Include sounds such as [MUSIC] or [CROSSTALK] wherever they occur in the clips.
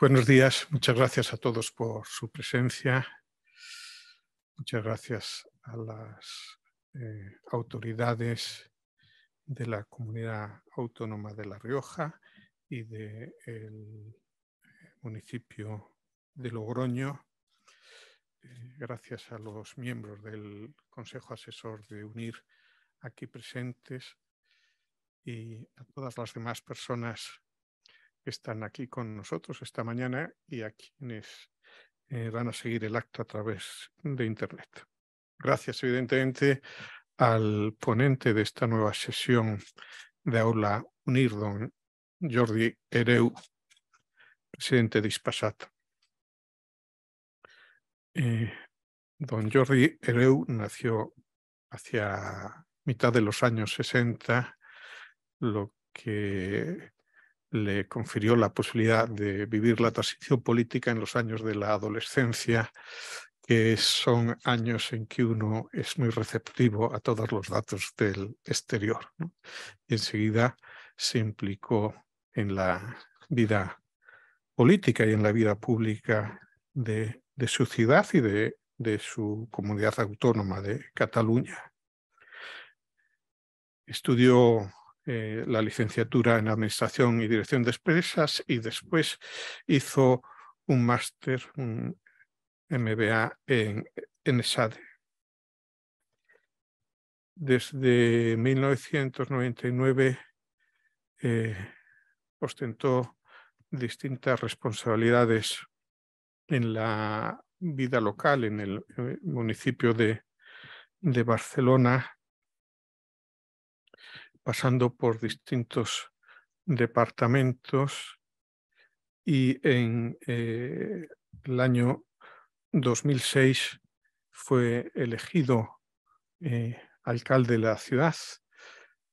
Buenos días, muchas gracias a todos por su presencia. Muchas gracias a las eh, autoridades de la comunidad autónoma de La Rioja y del eh, municipio de Logroño. Eh, gracias a los miembros del Consejo Asesor de UNIR aquí presentes y a todas las demás personas que están aquí con nosotros esta mañana y a quienes eh, van a seguir el acto a través de Internet. Gracias, evidentemente, al ponente de esta nueva sesión de aula UNIR, don Jordi Ereu, presidente de ISPASAT. Eh, don Jordi Ereu nació hacia mitad de los años 60, lo que le confirió la posibilidad de vivir la transición política en los años de la adolescencia, que son años en que uno es muy receptivo a todos los datos del exterior. Y enseguida se implicó en la vida política y en la vida pública de, su ciudad y de, de su comunidad autónoma de Cataluña. Estudió eh, la licenciatura en Administración y Dirección de Empresas y después hizo un máster, un MBA en, en ESADE. Desde 1999 eh, ostentó distintas responsabilidades en la vida local, en el eh, municipio de, de Barcelona, pasando por distintos departamentos y en eh, el año 2006 fue elegido eh, alcalde de la ciudad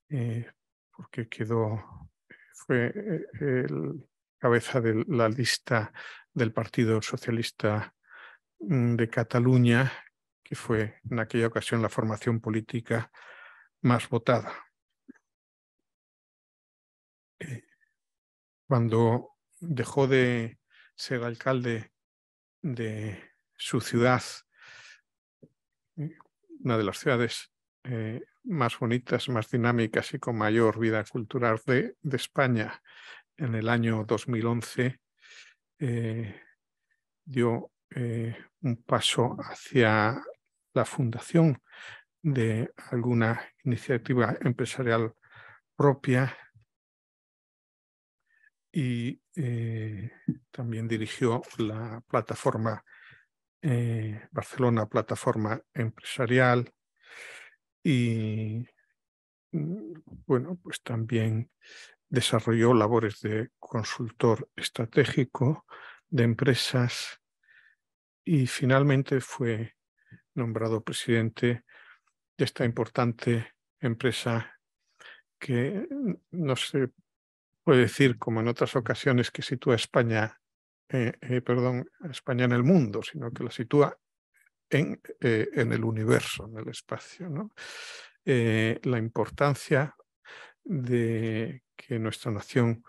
eh, porque quedó fue el cabeza de la lista del Partido Socialista mm, de Cataluña que fue en aquella ocasión la formación política más votada. cuando dejó de ser alcalde de su ciudad, una de las ciudades eh, más bonitas, más dinámicas y con mayor vida cultural de, España en el año 2011, eh, dio eh, un paso hacia la fundación de alguna iniciativa empresarial propia y eh, también dirigió la plataforma eh, Barcelona Plataforma Empresarial y mm, bueno, pues también desarrolló labores de consultor estratégico de empresas y finalmente fue nombrado presidente de esta importante empresa que mm, no sé puede decir, como en otras ocasiones, que sitúa a España, eh, eh, perdón, España en el mundo, sino que la sitúa en, eh, el universo, en el espacio. la importancia de que nuestra nación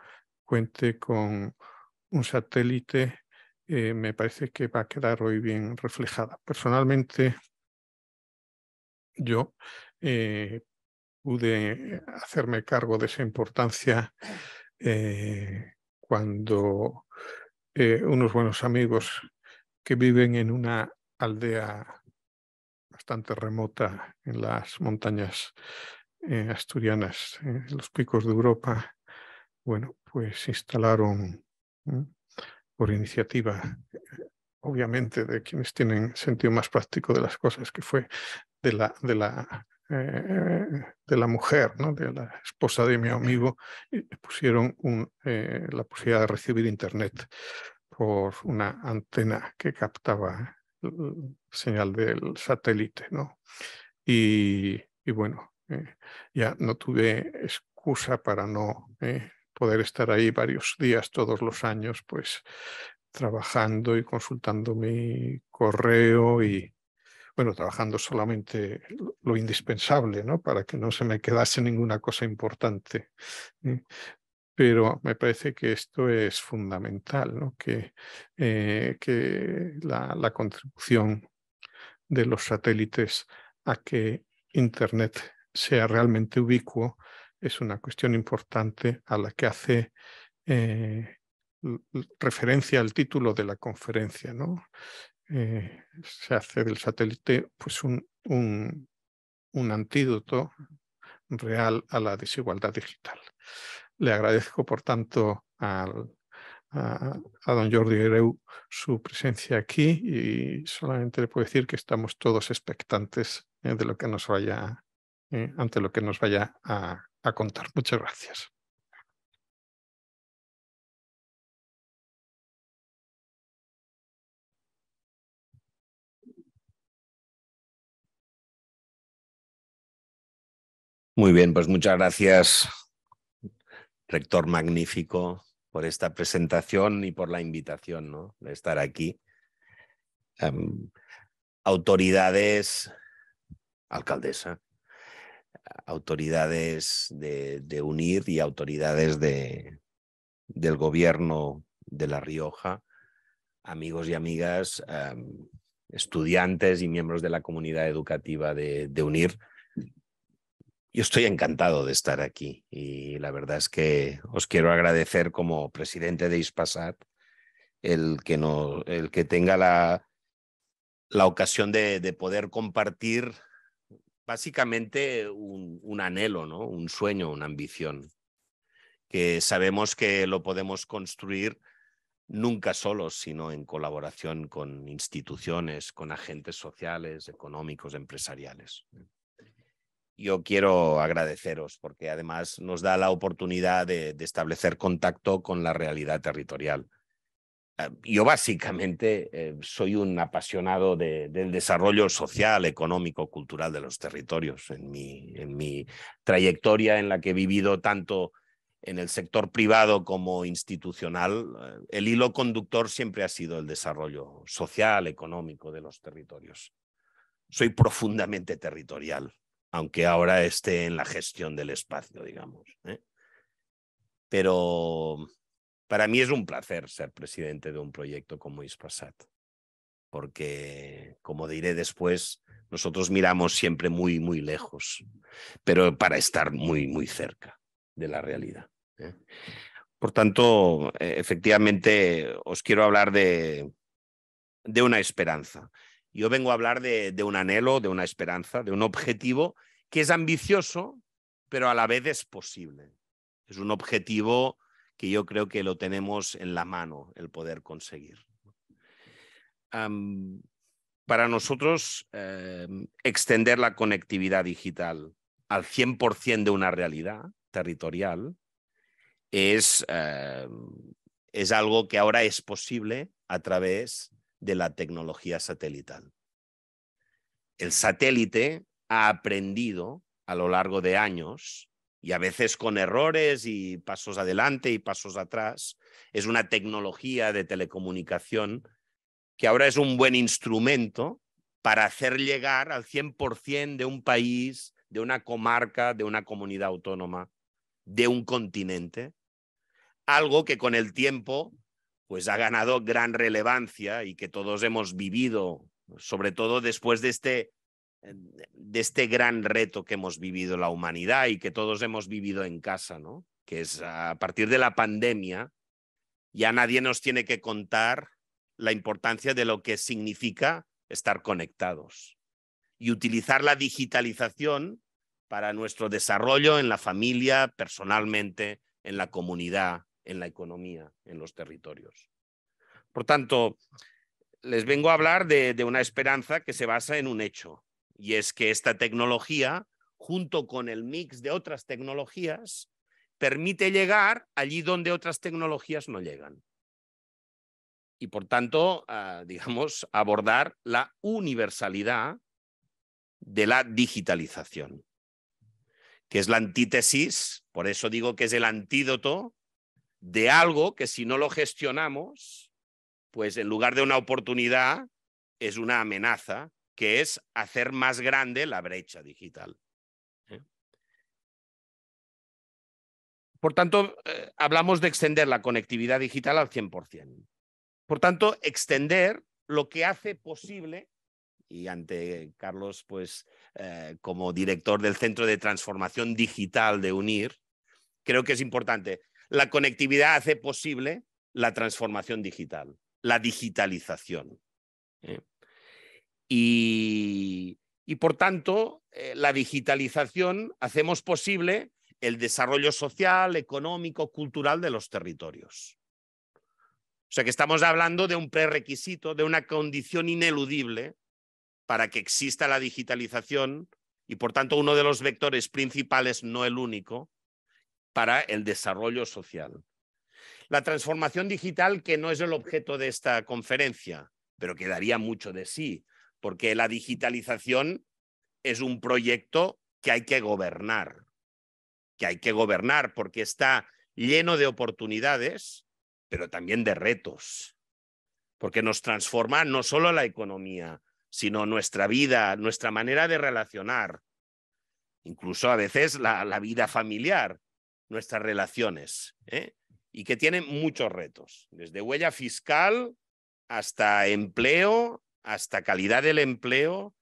cuente con un satélite me parece que va a quedar hoy bien reflejada. Personalmente, yo pude hacerme cargo de esa importancia eh, cuando eh, unos buenos amigos que viven en una aldea bastante remota en las montañas eh, asturianas, en los picos de Europa, bueno, pues instalaron por iniciativa obviamente de quienes tienen sentido más práctico de las cosas, que fue de la, de la eh, de la mujer, ¿no? de la esposa de mi amigo, pusieron un, eh, la posibilidad de recibir internet por una antena que captaba señal del satélite. ¿no? Y, bueno, eh, ya no tuve excusa para no poder estar ahí varios días todos los años, pues trabajando y consultando mi correo y, bueno, trabajando solamente lo indispensable, ¿no? Para que no se me quedase ninguna cosa importante. Pero me parece que esto es fundamental, ¿no? Que, eh, que la, contribución de los satélites a que Internet sea realmente ubicuo es una cuestión importante a la que hace eh, referencia el título de la conferencia, ¿no? Eh, se hace del satélite pues un, un, un antídoto real a la desigualdad digital. Le agradezco, por tanto, al, a, don Jordi Ereu su presencia aquí y solamente le puedo decir que estamos todos expectantes eh, de lo que nos vaya, eh, ante lo que nos vaya a contar. Muchas gracias. Muy bien, pues muchas gracias, rector magnífico, por esta presentación y por la invitación de estar aquí. Em, autoridades, alcaldesa, autoridades de, UNIR y autoridades del gobierno de La Rioja, amigos y amigas, em, estudiantes y miembros de la comunidad educativa de UNIR. Yo estoy encantado de estar aquí y la verdad es que os quiero agradecer como presidente de ISPASAT el que, no, el que tenga la, ocasión de, poder compartir básicamente un, anhelo, ¿no? un sueño, una ambición, que sabemos que lo podemos construir nunca solos, sino en colaboración con instituciones, con agentes sociales, económicos, empresariales yo quiero agradeceros porque además nos da la oportunidad de, establecer contacto con la realidad territorial. Ah, yo básicamente eh, soy un apasionado del desarrollo social, económico, cultural de los territorios. En mi, en mi trayectoria en la que he vivido tanto en el sector privado como institucional, eh, el hilo conductor siempre ha sido el desarrollo social, económico de los territorios. Soy profundamente territorial aunque ahora esté en la gestión del espacio, digamos. ¿eh? Pero para mí es un placer ser presidente de un proyecto como Ispasat, porque, como diré después, nosotros miramos siempre muy, muy lejos, pero para estar muy, muy cerca de la realidad. ¿eh? Por tanto, e-, efectivamente, os quiero hablar de una esperanza. Yo vengo a hablar de, un anhelo, de una esperanza, de un objetivo que es ambicioso, pero a la vez es posible. Es un objetivo que yo creo que lo tenemos en la mano, el poder conseguir. para nosotros, em, extender la conectividad digital al 100% de una realidad territorial es, em, es algo que ahora es posible a través de la tecnología satelital. El satélite ha aprendido a lo largo de años y a veces con errores y pasos adelante y pasos atrás. Es una tecnología de telecomunicación que ahora es un buen instrumento para hacer llegar al 100% de un país, de una comarca, de una comunidad autónoma, de un continente, algo que con el tiempo pues ha ganado gran relevancia y que todos hemos vivido, sobre todo después de este, de este gran reto que hemos vivido la humanidad y que todos hemos vivido en casa, ¿no? Que es a partir de la pandemia, ya nadie nos tiene que contar la importancia de lo que significa estar conectados y utilizar la digitalización para nuestro desarrollo en la familia, personalmente, en la comunidad, en la economía en los territorios. Por tanto, les vengo a hablar de, una esperanza que se basa en un hecho, y es que esta tecnología, junto con el mix de otras tecnologías, permite llegar allí donde otras tecnologías no llegan. Y por tanto, ah, digamos, abordar la universalidad de la digitalización, que es la antítesis, por eso digo que es el antídoto de algo que si no lo gestionamos, pues en lugar de una oportunidad, es una amenaza, que es hacer más grande la brecha digital. ¿Eh? Por tanto, eh, hablamos de extender la conectividad digital al 100%. Por tanto, extender lo que hace posible, y ante Carlos, pues eh, como director del Centro de Transformación Digital de UNIR, creo que es importante la conectividad hace posible la transformación digital, la digitalización. ¿Eh? Y, por tanto, eh, la digitalización hacemos posible el desarrollo social, económico, cultural de los territorios. O sea que estamos hablando de un prerequisito, de una condición ineludible para que exista la digitalización y por tanto uno de los vectores principales, no el único, para el desarrollo social. La transformación digital, que no es el objeto de esta conferencia, pero que daría mucho de sí, porque la digitalización es un proyecto que hay que gobernar, que hay que gobernar porque está lleno de oportunidades, pero también de retos, porque nos transforma no solo la economía, sino nuestra vida, nuestra manera de relacionar, incluso a veces la, la vida familiar nuestras relaciones ¿eh? y que tienen muchos retos, desde huella fiscal hasta empleo, hasta calidad del empleo,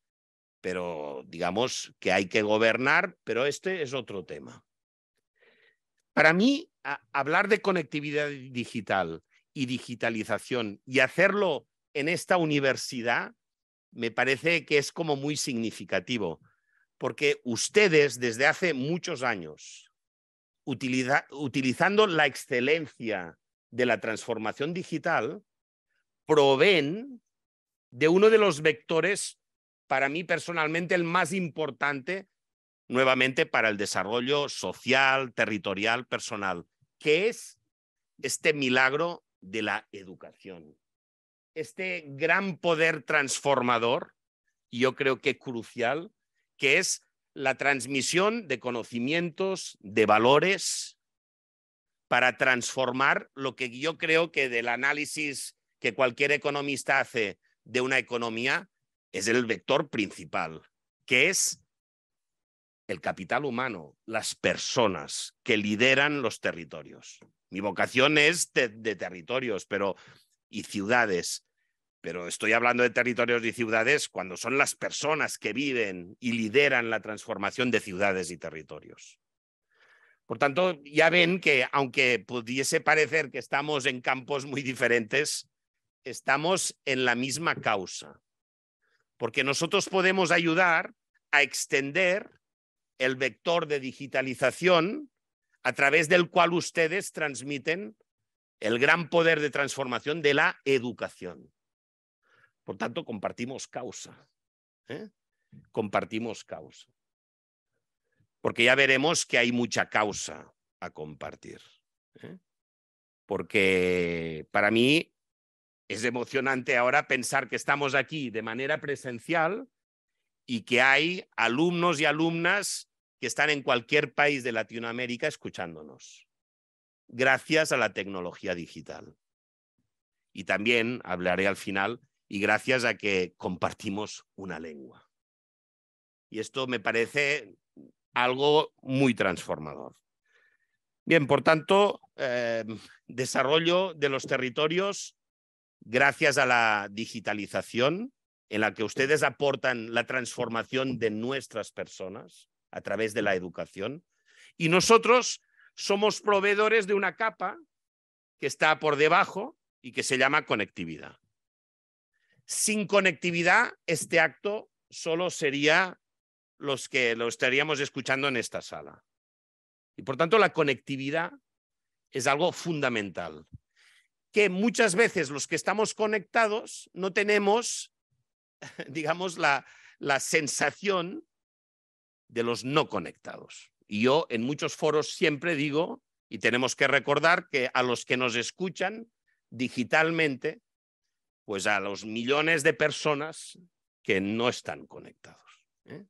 pero digamos que hay que gobernar, pero este es otro tema. Para mí, hablar de conectividad digital y digitalización y hacerlo en esta universidad me parece que es como muy significativo, porque ustedes desde hace muchos años, utilizando la excelencia de la transformación digital, proveen de uno de los vectores, para mí personalmente, el más importante, nuevamente, para el desarrollo social, territorial, personal, que es este milagro de la educación. Este gran poder transformador, yo creo que crucial, que es la transmisión de conocimientos, de valores, para transformar lo que yo creo que del análisis que cualquier economista hace de una economía es el vector principal, que es el capital humano, las personas que lideran los territorios. Mi vocación es de, territorios pero, y ciudades, pero estoy hablando de territorios y ciudades cuando son las personas que viven y lideran la transformación de ciudades y territorios. Por tanto, ya ven que aunque pudiese parecer que estamos en campos muy diferentes, estamos en la misma causa, porque nosotros podemos ayudar a extender el vector de digitalización a través del cual ustedes transmiten el gran poder de transformación de la educación. Por tanto, compartimos causa. ¿eh? Compartimos causa. Porque ya veremos que hay mucha causa a compartir. ¿eh? Porque para mí es emocionante ahora pensar que estamos aquí de manera presencial y que hay alumnos y alumnas que están en cualquier país de Latinoamérica escuchándonos, gracias a la tecnología digital. Y también hablaré al final y gracias a que compartimos una lengua. Y esto me parece algo muy transformador. Bien, por tanto, eh, desarrollo de los territorios gracias a la digitalización en la que ustedes aportan la transformación de nuestras personas a través de la educación. Y nosotros somos proveedores de una capa que está por debajo y que se llama conectividad. Sin conectividad, este acto solo sería los que lo estaríamos escuchando en esta sala. Y por tanto, la conectividad es algo fundamental, que muchas veces los que estamos conectados no tenemos, [LAUGHS] digamos, la, sensación de los no conectados. Y yo en muchos foros siempre digo, y tenemos que recordar que a los que nos escuchan digitalmente, pues a los millones de personas que no están conectados. ¿eh?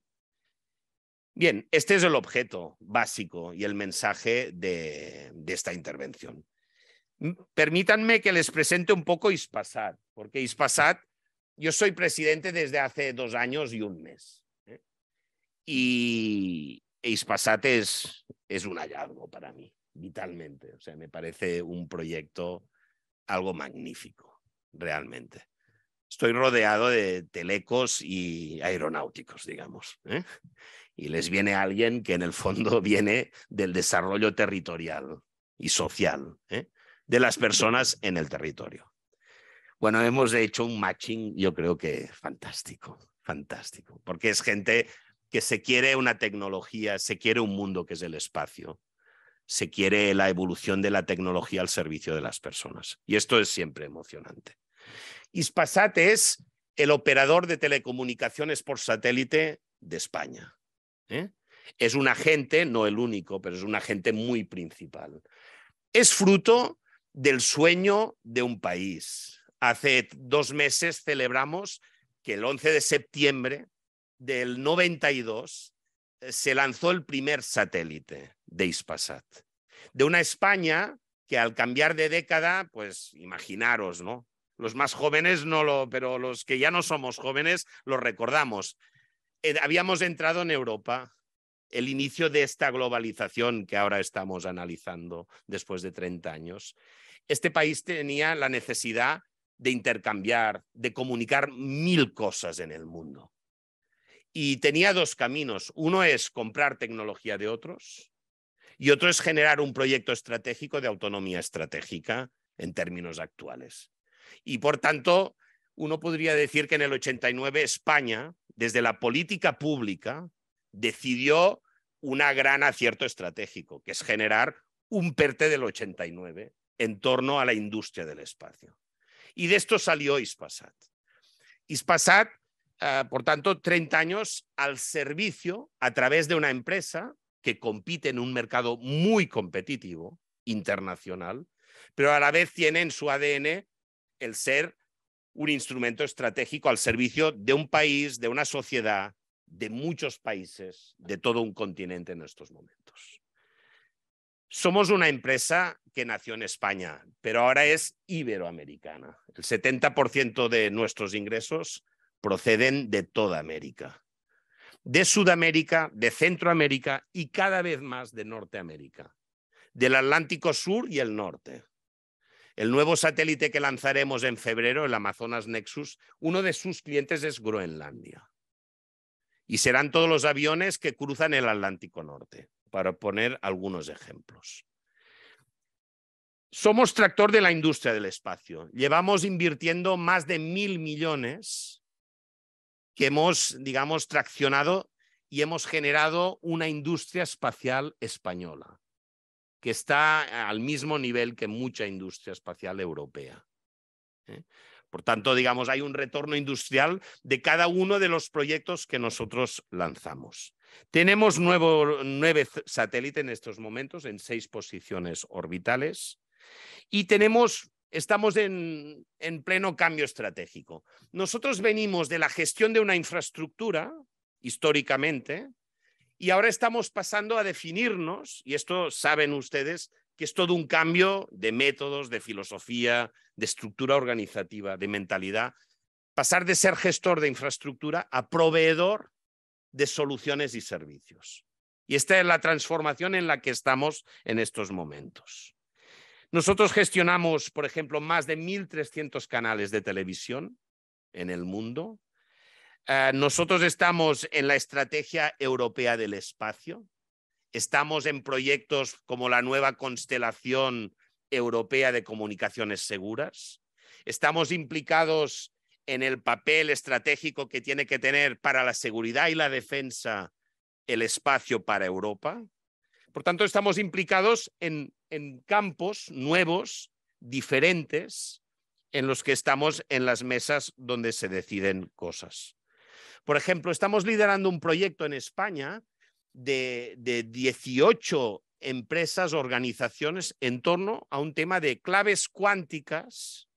Bien, este es el objeto básico y el mensaje de, esta intervención. Permítanme que les presente un poco Ispasat, porque Ispasat, yo soy presidente desde hace dos años y un mes. ¿eh? Y Ispasat es, es un hallazgo para mí, vitalmente. O sea, me parece un proyecto algo magnífico realmente. Estoy rodeado de telecos y aeronáuticos, digamos. ¿eh? Y les viene alguien que en el fondo [LAUGHS] viene del desarrollo territorial y social ¿eh? de las personas en el territorio. Bueno, hemos hecho un matching, yo creo que fantástico, fantástico, porque es gente que se quiere una tecnología, se quiere un mundo que es el espacio, se quiere la evolución de la tecnología al servicio de las personas. Y esto es siempre emocionante. Ispasat es el operador de telecomunicaciones por satélite de España. ¿eh? Es un agente, no el único, pero es un agente muy principal. Es fruto del sueño de un país. Hace dos meses celebramos que el 11 de septiembre del 92 eh, se lanzó el primer satélite de Ispasat, De una España que al cambiar de década, pues imaginaros, ¿no? Los más jóvenes no lo, pero los que ya no somos jóvenes lo recordamos. Eh, habíamos entrado en Europa, el inicio de esta globalización que ahora estamos analizando después de 30 años. Este país tenía la necesidad de intercambiar, de comunicar mil cosas en el mundo. Y tenía dos caminos. Uno es comprar tecnología de otros y otro es generar un proyecto estratégico de autonomía estratégica en términos actuales. Y por tanto, uno podría decir que en el 89 España, desde la política pública, decidió un gran acierto estratégico, que es generar un PERTE e del 89 en torno a la industria del espacio. Y de esto salió Ispasat. Ispasat, eh, por tanto, 30 años al servicio a través de una empresa que compite en un mercado muy competitivo internacional, pero a la vez tiene en su ADN el ser un instrumento estratégico al servicio de un país, de una sociedad, de muchos países, de todo un continente en estos momentos. Somos una empresa que nació en España, pero ahora es iberoamericana. El 70% de nuestros ingresos proceden de toda América, de Sudamérica, de Centroamérica y cada vez más de Norteamérica, del Atlántico Sur y el Norte. El nuevo satélite que lanzaremos en febrero, el Amazonas Nexus, uno de sus clientes es Groenlandia. Y serán todos los aviones que cruzan el Atlántico Norte, para poner algunos ejemplos. Somos tractor de la industria del espacio. Llevamos invirtiendo más de mil millones que hemos, digamos, traccionado y hemos generado una industria espacial española que está al mismo nivel que mucha industria espacial europea. ¿eh? Por tanto, digamos, hay un retorno industrial de cada uno de los proyectos que nosotros lanzamos. Tenemos nueve satélites en estos momentos en seis posiciones orbitales y tenemos, estamos en pleno cambio estratégico. Nosotros venimos de la gestión de una infraestructura históricamente y ahora estamos pasando a definirnos, y esto saben ustedes, que es todo un cambio de métodos, de filosofía, de estructura organizativa, de mentalidad. Pasar de ser gestor de infraestructura a proveedor de soluciones y servicios. Y esta es la transformación en la que estamos en estos momentos. Nosotros gestionamos, por ejemplo, más de 1.300 canales de televisión en el mundo, Ah, nosotros estamos en la Estrategia Europea del Espacio, estamos en proyectos como la nueva constelación europea de comunicaciones seguras, estamos implicados en el papel estratégico que tiene que tener para la seguridad y la defensa el espacio para Europa. Por tanto, estamos implicados en campos nuevos, diferentes, en los que estamos en las mesas donde se deciden cosas. Por ejemplo, estamos liderando un proyecto en España de, 18 empresas, organizaciones en torno a un tema de claves cuánticas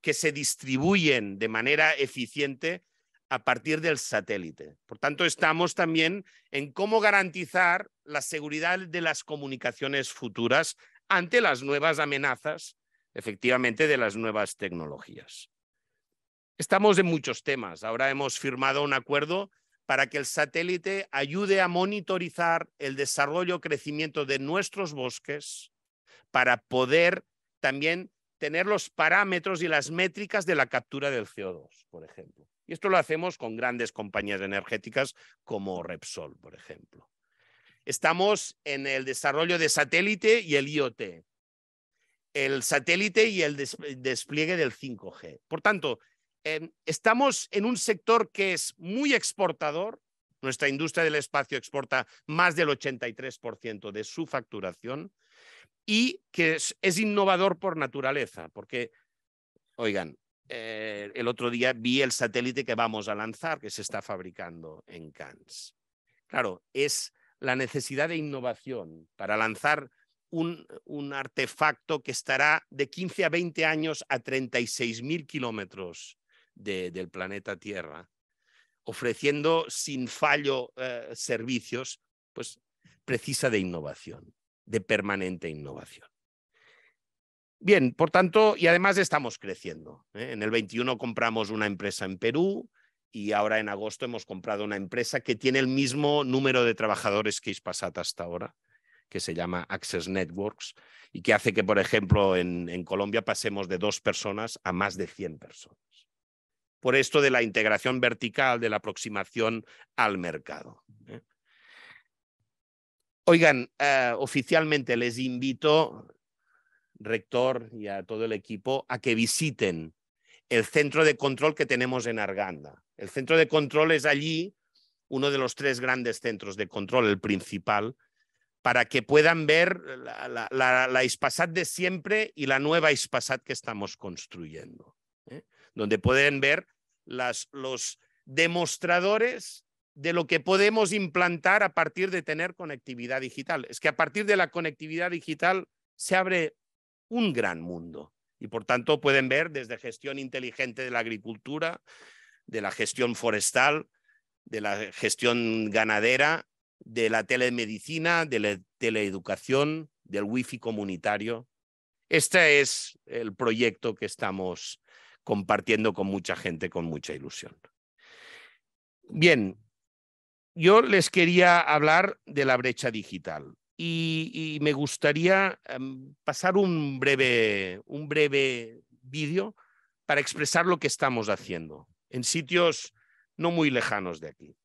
que se distribuyen de manera eficiente a partir del satélite. Por tanto, estamos también en cómo garantizar la seguridad de las comunicaciones futuras ante las nuevas amenazas, efectivamente, de las nuevas tecnologías. Estamos en muchos temas. Ahora hemos firmado un acuerdo para que el satélite ayude a monitorizar el desarrollo, y crecimiento de nuestros bosques, para poder también tener los parámetros y las métricas de la captura del CO2, por ejemplo. Y esto lo hacemos con grandes compañías energéticas como Repsol, por ejemplo. Estamos en el desarrollo de satélite y el IoT, el satélite y el despliegue del 5G. Por tanto, Em, estamos en un sector que es muy exportador. Nuestra industria del espacio exporta más del 83% de su facturación y que es, innovador por naturaleza, porque, oigan, eh, el otro día vi el satélite que vamos a lanzar, que se está fabricando en Cannes. Claro, es la necesidad de innovación para lanzar un, un, artefacto que estará de 15 a 20 años a 36.000 mil kilómetros del planeta Tierra, ofreciendo sin fallo eh, servicios, pues precisa de innovación, de permanente innovación. Bien, por tanto, y además estamos creciendo. ¿eh? En el 21 compramos una empresa en Perú y ahora en agosto hemos comprado una empresa que tiene el mismo número de trabajadores que Ispasat hasta ahora, que se llama Access Networks y que hace que, por ejemplo, en, en Colombia pasemos de dos personas a más de 100 personas por esto de la integración vertical, de la aproximación al mercado. ¿eh? Oigan, eh, oficialmente les invito, rector y a todo el equipo, a que visiten el centro de control que tenemos en Arganda. El centro de control es allí uno de los tres grandes centros de control, el principal, para que puedan ver la, la, de siempre y la nueva ISPASAT que estamos construyendo, ¿eh? donde pueden ver los demostradores de lo que podemos implantar a partir de tener conectividad digital. Es que a partir de la conectividad digital se abre un gran mundo y por tanto pueden ver desde gestión inteligente de la agricultura, de la gestión forestal, de la gestión ganadera, de la telemedicina, de la teleeducación, del wifi comunitario. Este es el proyecto que estamos compartiendo con mucha gente, con mucha ilusión. Bien, yo les quería hablar de la brecha digital y, me gustaría em, pasar un breve, un breve vídeo para expresar lo que estamos haciendo en sitios no muy lejanos de aquí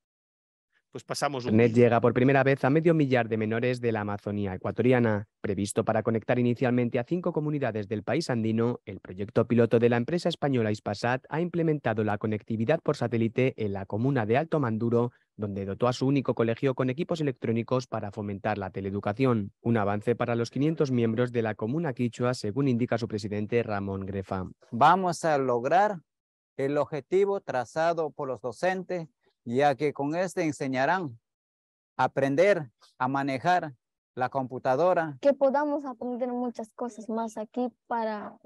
pues pasamos un... Net llega por primera vez a medio millar de menores de la Amazonía ecuatoriana. Previsto para conectar inicialmente a cinco comunidades del país andino, el proyecto piloto de la empresa española Ispasat ha implementado la conectividad por satélite en la comuna de Alto Manduro, donde dotó a su único colegio con equipos electrónicos para fomentar la teleeducación, un avance para los 500 miembros de la comuna quichua, según indica su presidente Ramón Grefa. Vamos a lograr el objetivo trazado por los docentes ya que con este enseñarán a aprender a manejar la computadora. Que podamos aprender muchas cosas más aquí para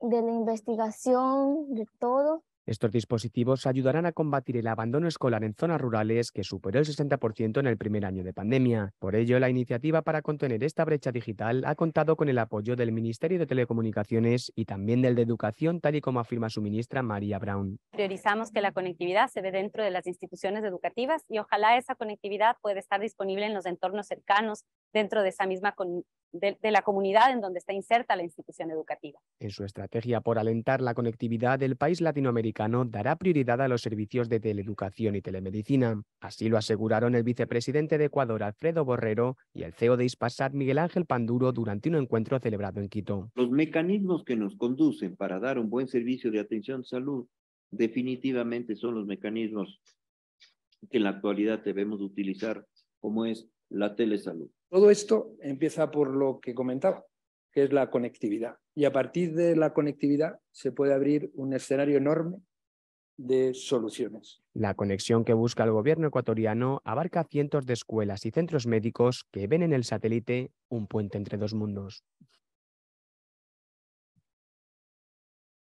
de la investigación, de todo, estos dispositivos ayudarán a combatir el abandono escolar en zonas rurales que superó el 60% en el primer año de pandemia. Por ello, la iniciativa para contener esta brecha digital ha contado con el apoyo del Ministerio de Telecomunicaciones y también del de Educación, tal y como afirma su ministra María Brown. Priorizamos que la conectividad se ve dentro de las instituciones educativas y ojalá esa conectividad pueda estar disponible en los entornos cercanos dentro de esa misma de, la comunidad en donde está inserta la institución educativa. En su estrategia por alentar la conectividad, el país latinoamericano dará prioridad a los servicios de teleeducación y telemedicina. Así lo aseguraron el vicepresidente de Ecuador, Alfredo Borrero, y el CEO de Ispasat, Miguel Ángel Panduro, durante un encuentro celebrado en Quito. Los mecanismos que nos conducen para dar un buen servicio de atención salud definitivamente son los mecanismos que en la actualidad debemos utilizar, como es la telesalud. Todo esto empieza por lo que comentaba, que es la conectividad. Y a partir de la conectividad se puede abrir un escenario enorme de soluciones. La conexión que busca el gobierno ecuatoriano abarca cientos de escuelas y centros médicos que ven en el satélite un puente entre dos mundos.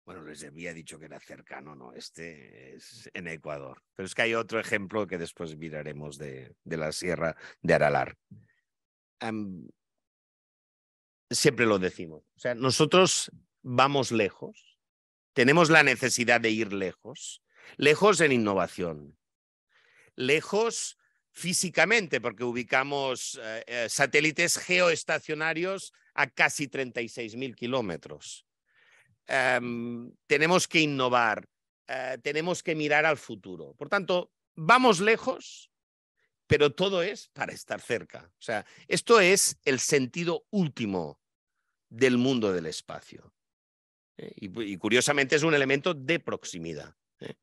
Bueno, les había dicho que era cercano, ¿no? Este es en Ecuador. Pero es que hay otro ejemplo que después miraremos de, de la Sierra de Aralar siempre lo decimos. O sea, nosotros vamos lejos, tenemos la necesidad de ir lejos, lejos en innovación, lejos físicamente, porque ubicamos eh, eh, satélites geoestacionarios a casi 36.000 kilómetros. Em, tenemos que innovar, eh, tenemos que mirar al futuro. Por tanto, vamos lejos, pero todo es para estar cerca. O sea, esto es el sentido último del mundo del espacio. ¿eh? Y, curiosamente es un elemento de proximidad. ¿eh?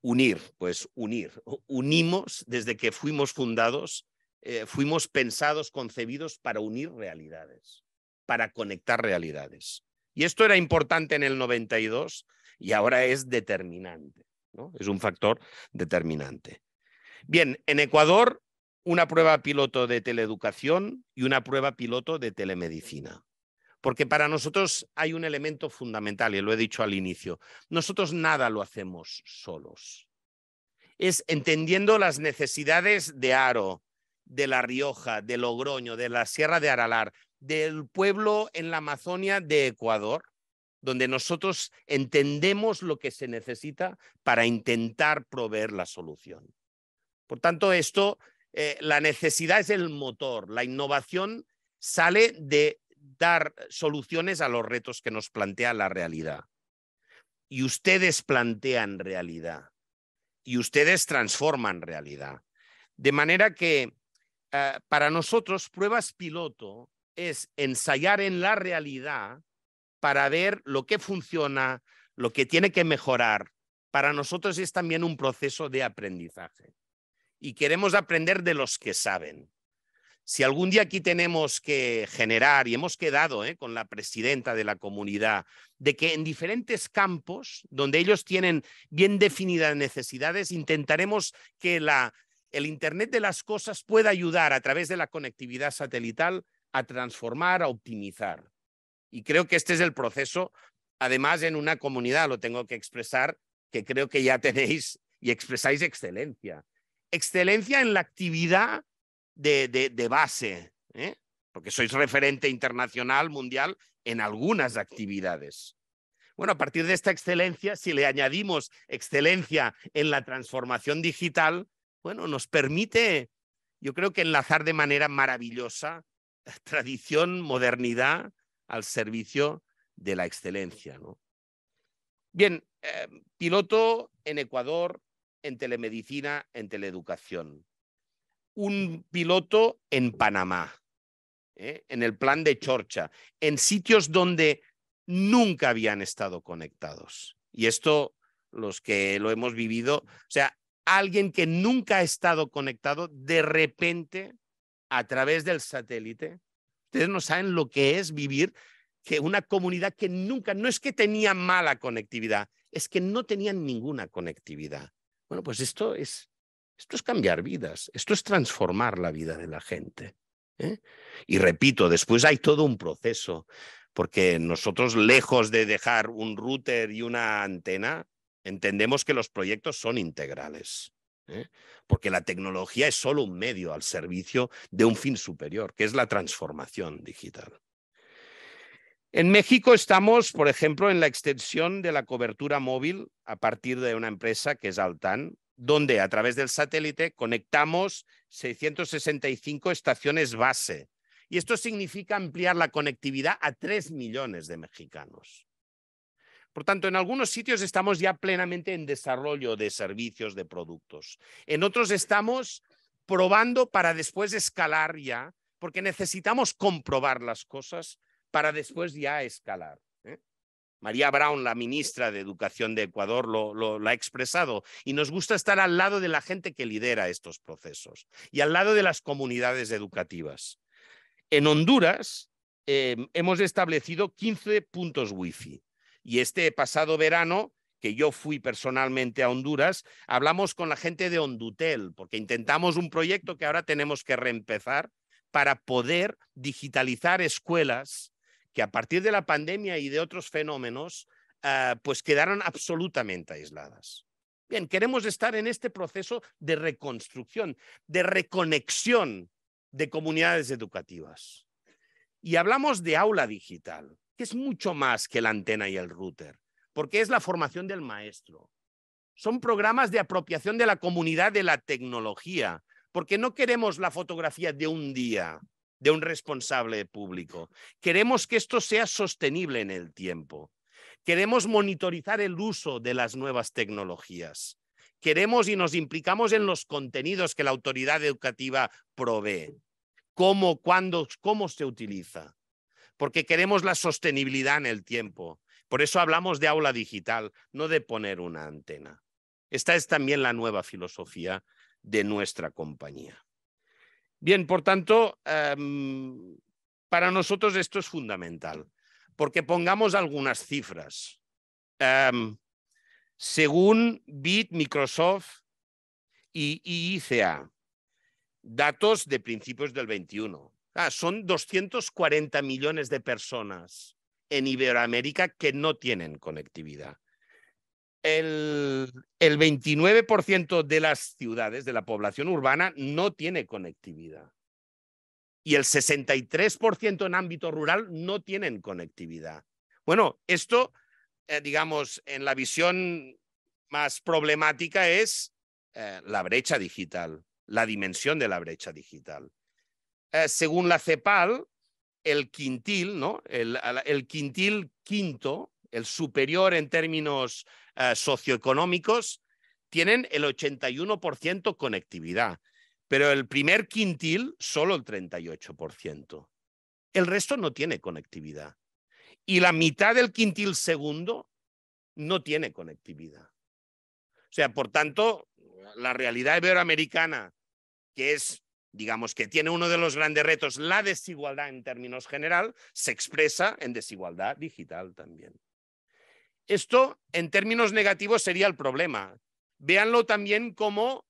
Unir, pues unir. Unimos desde que fuimos fundados, eh, fuimos pensados, concebidos para unir realidades, para conectar realidades. Y esto era importante en el 92 y ahora es determinante. Es un factor determinante. Bien, en Ecuador, una prueba piloto de teleeducación y una prueba piloto de telemedicina. Porque para nosotros hay un elemento fundamental, y lo he dicho al inicio, nosotros nada lo hacemos solos. Es entendiendo las necesidades de Aro, de La Rioja, de Logroño, de la Sierra de Aralar, del pueblo en la Amazonia de Ecuador, donde nosotros entendemos lo que se necesita para intentar proveer la solución. Por tanto, esto, eh, la necesidad es el motor, la innovación sale de dar soluciones a los retos que nos plantea la realidad. Y ustedes plantean realidad. Y ustedes transforman realidad. De manera que eh, para nosotros pruebas piloto es ensayar en la realidad para ver lo que funciona, lo que tiene que mejorar. Para nosotros es también un proceso de aprendizaje y queremos aprender de los que saben. Si algún día aquí tenemos que generar, y hemos quedado eh, con la presidenta de la comunidad, de que en diferentes campos donde ellos tienen bien definidas necesidades, intentaremos que la, el Internet de las Cosas pueda ayudar a través de la conectividad satelital a transformar, a optimizar. Y creo que este es el proceso, además en una comunidad, lo tengo que expresar, que creo que ya tenéis y expresáis excelencia excelencia en la actividad de, base, ¿eh? porque sois referente internacional, mundial, en algunas actividades. Bueno, a partir de esta excelencia, si le añadimos excelencia en la transformación digital, bueno, nos permite, yo creo que enlazar de manera maravillosa tradición, modernidad al servicio de la excelencia. Bien, eh, piloto en Ecuador, en telemedicina, en teleeducación. Un piloto en Panamá, ¿eh? en el plan de Chorcha, en sitios donde nunca habían estado conectados. Y esto, los que lo hemos vivido, o sea, alguien que nunca ha estado conectado, de repente, a través del satélite, ustedes no saben lo que es vivir que una comunidad que nunca, no es que tenía mala conectividad, es que no tenían ninguna conectividad. Bueno, pues esto es, esto es cambiar vidas, esto es transformar la vida de la gente. ¿eh? Y repito, después hay todo un proceso, porque nosotros lejos de dejar un router y una antena, entendemos que los proyectos son integrales. ¿eh? Porque la tecnología es solo un medio al servicio de un fin superior, que es la transformación digital. En México estamos, por ejemplo, en la extensión de la cobertura móvil a partir de una empresa que es Altan, donde a través del satélite conectamos 665 estaciones base. Y esto significa ampliar la conectividad a 3 millones de mexicanos. Por tanto, en algunos sitios estamos ya plenamente en desarrollo de servicios, de productos. En otros estamos probando para después escalar ya, porque necesitamos comprobar las cosas para después ya escalar. ¿eh? María Brown, la ministra de Educación de Ecuador, lo, ha expresado y nos gusta estar al lado de la gente que lidera estos procesos y al lado de las comunidades educativas. En Honduras em, hemos establecido 15 puntos wifi y este pasado verano que yo fui personalmente a Honduras, hablamos con la gente de Hondutel, porque intentamos un proyecto que ahora tenemos que reempezar para poder digitalizar escuelas que a partir de la pandemia y de otros fenómenos, ah, pues quedaron absolutamente aisladas. Bien, queremos estar en este proceso de reconstrucción, de reconexión de comunidades educativas. Y hablamos de aula digital, que es mucho más que la antena y el router, porque es la formación del maestro. Son programas de apropiación de la comunidad de la tecnología, porque no queremos la fotografía de un día, de un responsable público. Queremos que esto sea sostenible en el tiempo. Queremos monitorizar el uso de las nuevas tecnologías. Queremos y nos implicamos en los contenidos que la autoridad educativa provee. Cómo, cuándo, cómo se utiliza. Porque queremos la sostenibilidad en el tiempo. Por eso hablamos de aula digital, no de poner una antena. Esta es también la nueva filosofía de nuestra compañía. Bien, por tanto, em, para nosotros esto es fundamental, porque pongamos algunas cifras. Em, según BIT, Microsoft y ICA, datos de principios del 21. Ah, son 240 millones de personas en Iberoamérica que no tienen conectividad el, 29% de las ciudades, de la población urbana, no tiene conectividad. Y el 63% en ámbito rural no tienen conectividad. Bueno, esto, eh, digamos, en la visión más problemática es eh, la brecha digital, la dimensión de la brecha digital. Eh, según la CEPAL, el quintil, ¿no? el quintil quinto el superior en términos eh, socioeconómicos, tienen el 81% conectividad, pero el primer quintil solo el 38%. El resto no tiene conectividad. Y la mitad del quintil segundo no tiene conectividad. O sea, por tanto, la realidad iberoamericana, que es, digamos, que tiene uno de los grandes retos, la desigualdad en términos general, se expresa en desigualdad digital también. Esto, en términos negativos, sería el problema. Véanlo también como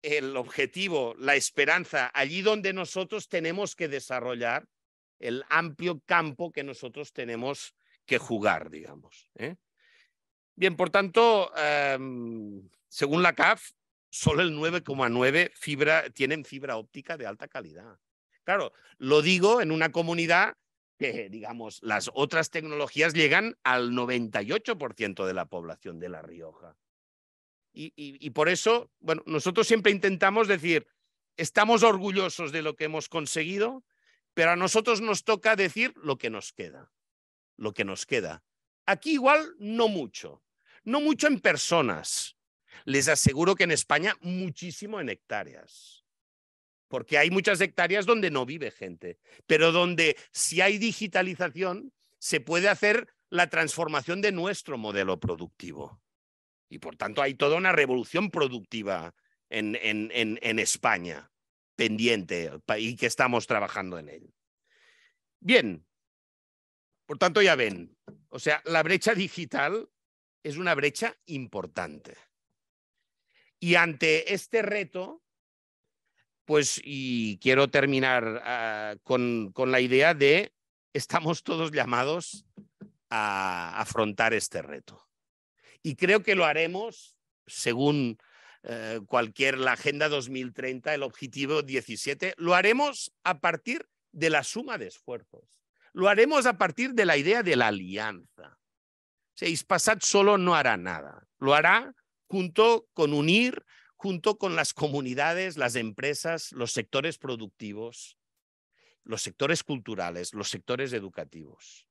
el objetivo, la esperanza, allí donde nosotros tenemos que desarrollar el amplio campo que nosotros tenemos que jugar, digamos. ¿eh? Bien, por tanto, em, según la CAF, solo el 9,9 fibra tienen fibra óptica de alta calidad. Claro, lo digo en una comunidad que, digamos, las otras tecnologías llegan al 98% de la población de La Rioja. Y, y, por eso, bueno, nosotros siempre intentamos decir, estamos orgullosos de lo que hemos conseguido, pero a nosotros nos toca decir lo que nos queda, lo que nos queda. Aquí igual no mucho, no mucho en personas. Les aseguro que en España muchísimo en hectáreas porque hay muchas hectáreas donde no vive gente, pero donde si hay digitalización, se puede hacer la transformación de nuestro modelo productivo. Y por tanto hay toda una revolución productiva en, España pendiente y que estamos trabajando en él. Bien, por tanto ya ven, o sea, la brecha digital es una brecha importante. Y ante este reto, pues y quiero terminar ah, con, la idea de estamos todos llamados a afrontar este reto. Y creo que lo haremos según eh, cualquier la Agenda 2030, el objetivo 17, lo haremos a partir de la suma de esfuerzos. Lo haremos a partir de la idea de la alianza. seis sea, solo no hará nada. Lo hará junto con unir junto con las comunidades, las empresas, los sectores productivos, los sectores culturales, los sectores educativos.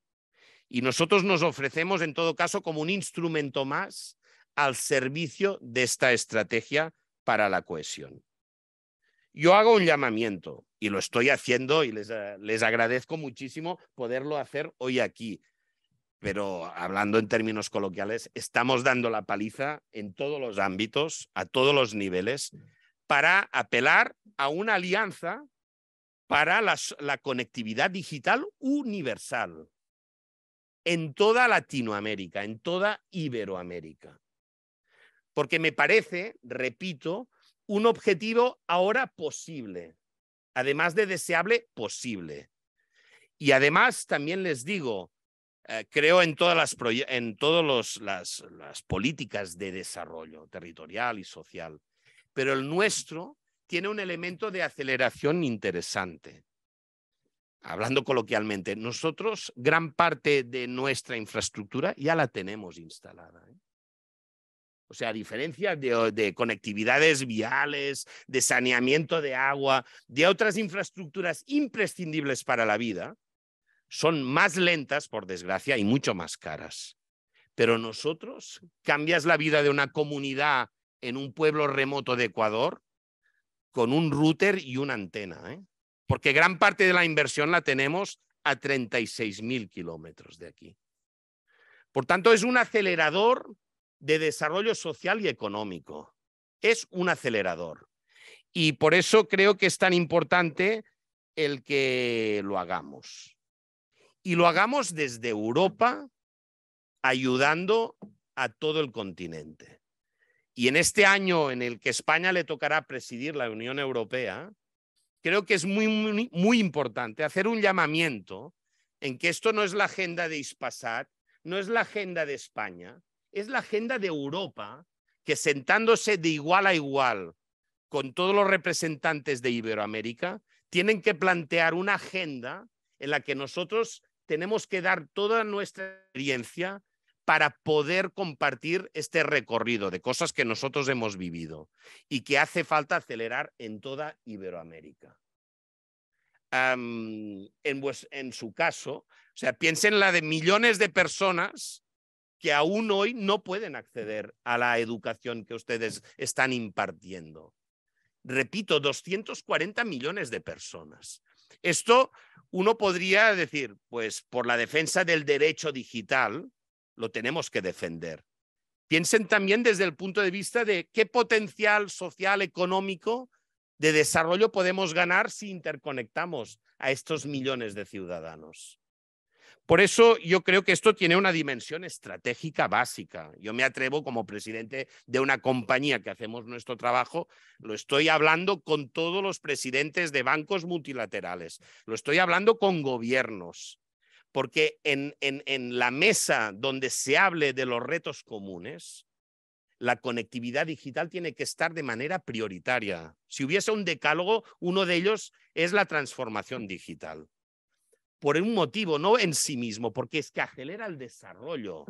Y nosotros nos ofrecemos, en todo caso, como un instrumento más al servicio de esta estrategia para la cohesión. Yo hago un llamamiento y lo estoy haciendo y les, eh, les agradezco muchísimo poderlo hacer hoy aquí, pero hablando en términos coloquiales, estamos dando la paliza en todos los ámbitos, a todos los niveles, para apelar a una alianza para la, conectividad digital universal en toda Latinoamérica, en toda Iberoamérica. Porque me parece, repito, un objetivo ahora posible, además de deseable, posible. Y además también les digo, eh, creo en todas las, políticas de desarrollo territorial y social, pero el nuestro tiene un elemento de aceleración interesante. Hablando coloquialmente, nosotros gran parte de nuestra infraestructura ya la tenemos instalada. ¿eh? O sea, a diferencia de, de, conectividades viales, de saneamiento de agua, de otras infraestructuras imprescindibles para la vida, son más lentas, por desgracia, y mucho más caras. Pero nosotros, cambias la vida de una comunidad en un pueblo remoto de Ecuador con un router y una antena, ¿eh? porque gran parte de la inversión la tenemos a 36.000 kilómetros de aquí. Por tanto, es un acelerador de desarrollo social y económico. Es un acelerador. Y por eso creo que es tan importante el que lo hagamos y lo hagamos desde Europa, ayudando a todo el continente. Y en este año en el que España le tocará presidir la Unión Europea, creo que es muy, muy, importante hacer un llamamiento en que esto no es la agenda de Ispasat, no es la agenda de España, es la agenda de Europa que sentándose de igual a igual con todos los representantes de Iberoamérica, tienen que plantear una agenda en la que nosotros tenemos que dar toda nuestra experiencia para poder compartir este recorrido de cosas que nosotros hemos vivido y que hace falta acelerar en toda Iberoamérica. en, su caso, o sea, piensen la de millones de personas que aún hoy no pueden acceder a la educación que ustedes están impartiendo. Repito, 240 millones de personas. Esto uno podría decir, pues por la defensa del derecho digital lo tenemos que defender. Piensen también desde el punto de vista de qué potencial social, económico, de desarrollo podemos ganar si interconectamos a estos millones de ciudadanos. Por eso yo creo que esto tiene una dimensión estratégica básica. Yo me atrevo como presidente de una compañía que hacemos nuestro trabajo, lo estoy hablando con todos los presidentes de bancos multilaterales, lo estoy hablando con gobiernos, porque en, la mesa donde se hable de los retos comunes, la conectividad digital tiene que estar de manera prioritaria. Si hubiese un decálogo, uno de ellos es la transformación digital por un motivo, no en sí mismo, porque es que acelera el desarrollo.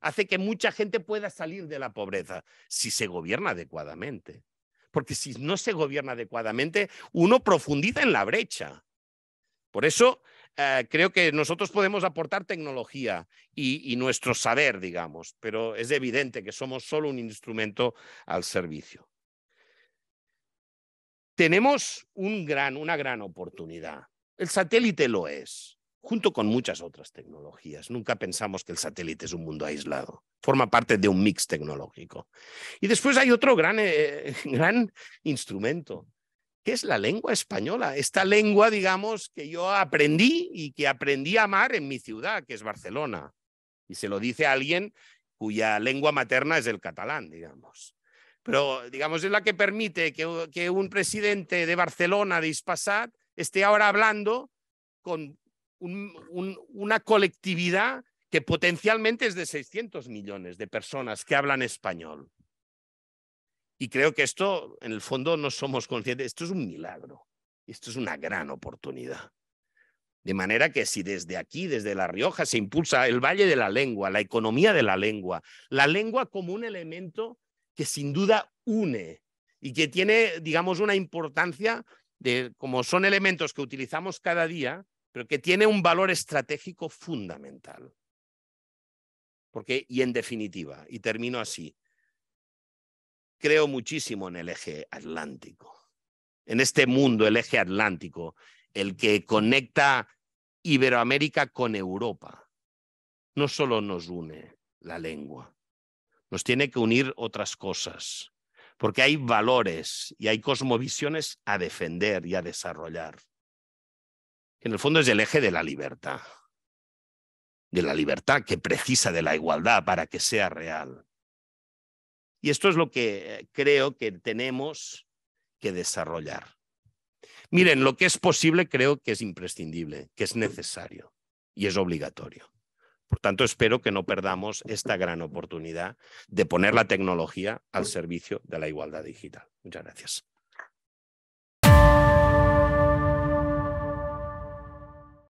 Hace que mucha gente pueda salir de la pobreza si se gobierna adecuadamente. Porque si no se gobierna adecuadamente, uno profundiza en la brecha. Por eso eh, creo que nosotros podemos aportar tecnología y, y nuestro saber, digamos, pero es evidente que somos solo un instrumento al servicio. Tenemos un gran, una gran oportunidad el satélite lo es, junto con muchas otras tecnologías. Nunca pensamos que el satélite es un mundo aislado. Forma parte de un mix tecnológico. Y después hay otro gran, eh, [LAUGHS] gran instrumento, que es la lengua española. Esta lengua, digamos, que yo aprendí y que aprendí a amar en mi ciudad, que es Barcelona. Y se lo dice a alguien cuya lengua materna es el catalán, digamos pero digamos es la que permite que, que, un presidente de Barcelona, de esté ahora hablando con una colectividad que potencialmente es de 600 millones de personas que hablan español. Y creo que esto, en el fondo, no somos conscientes. Esto es un milagro. Esto es una gran oportunidad. De manera que si desde aquí, desde La Rioja, se impulsa el Valle de la Lengua, la economía de la lengua, la lengua como un elemento que sin duda une y que tiene, digamos, una importancia de como son elementos que utilizamos cada día, pero que tiene un valor estratégico fundamental. Porque, y en definitiva, y termino así, creo muchísimo en el eje atlántico, en este mundo, el eje atlántico, el que conecta Iberoamérica con Europa. No solo nos une la lengua, nos tiene que unir otras cosas porque hay valores y hay cosmovisiones a defender y a desarrollar. En el fondo es el eje de la libertad, de la libertad que precisa de la igualdad para que sea real. Y esto es lo que eh, creo que tenemos que desarrollar. Miren, lo que es posible creo que es imprescindible, que es necesario y es obligatorio. Por tanto, espero que no perdamos esta gran oportunidad de poner la tecnología al servicio de la igualdad digital. Muchas gracias.